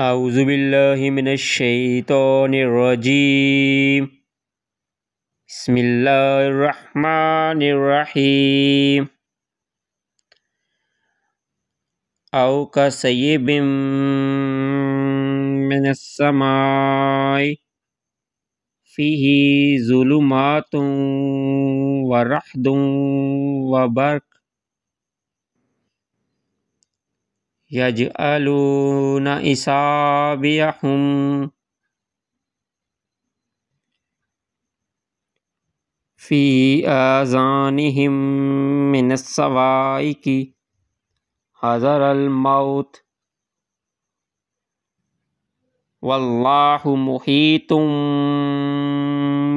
أعوذ بالله من الشيطان الرجيم بسم الله الرحمن الرحيم أو كسيب من السماء فيه ظلمات ورحد وبرق يجعلون إصابعهم في آذانهم من الصوائك حذر الموت والله محيط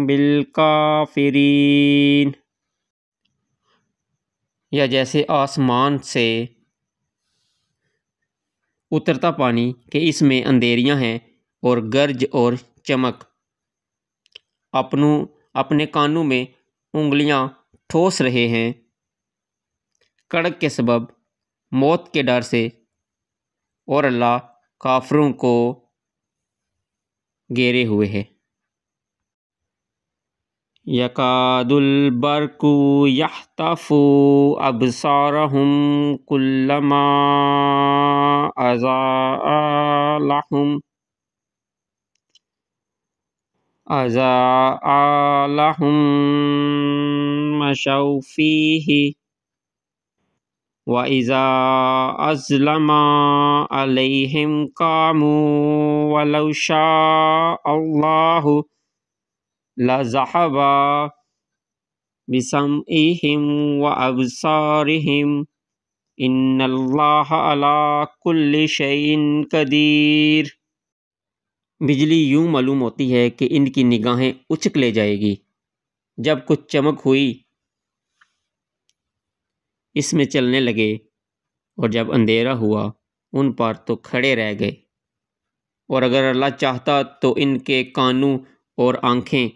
بالكافرين یا جیسے آسمان سے اترتا پانی کہ اس میں اندھیریاں ہیں اور گرج اور چمک اپنوں اپنے کانوں میں انگلیاں ٹھوس رہے ہیں کڑک کے سبب موت کے ڈر سے اور اللہ کافروں کو گھیرے ہوئے ہے يكاد البرق يحتف أبصارهم كلما أزاء لهم أزاء لهم مشوا فيه وإذا أظلم عليهم قاموا ولو شاء الله اللہ ولا کل قدیر بجلی یوں معلوم ہوتی ہے کہ ان کی نگاہیں اچک لے جائے گی جب کچھ چمک ہوئی اس میں چلنے لگے اور جب اندھیرا ہوا ان پر تو کھڑے رہ گئے اور اگر اللہ چاہتا تو ان کے کانوں اور آنکھیں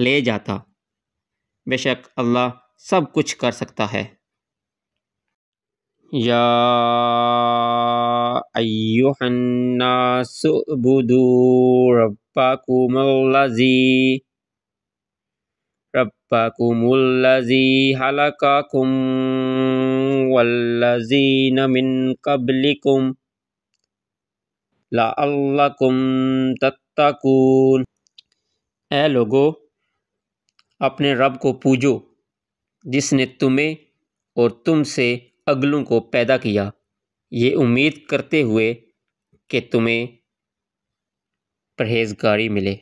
لے جاتا بے شک اللہ سب کچھ کر سکتا ہے یا ایوہ الناس عبدو ربکم اللذی ربکم اللذی حلقاکم واللذین من قبلکم لعلکم تتکون اے لوگو اپنے رب کو پوجو جس نے تمہیں اور تم سے اگلوں کو پیدا کیا یہ امید کرتے ہوئے کہ تمہیں پرہیزگاری ملے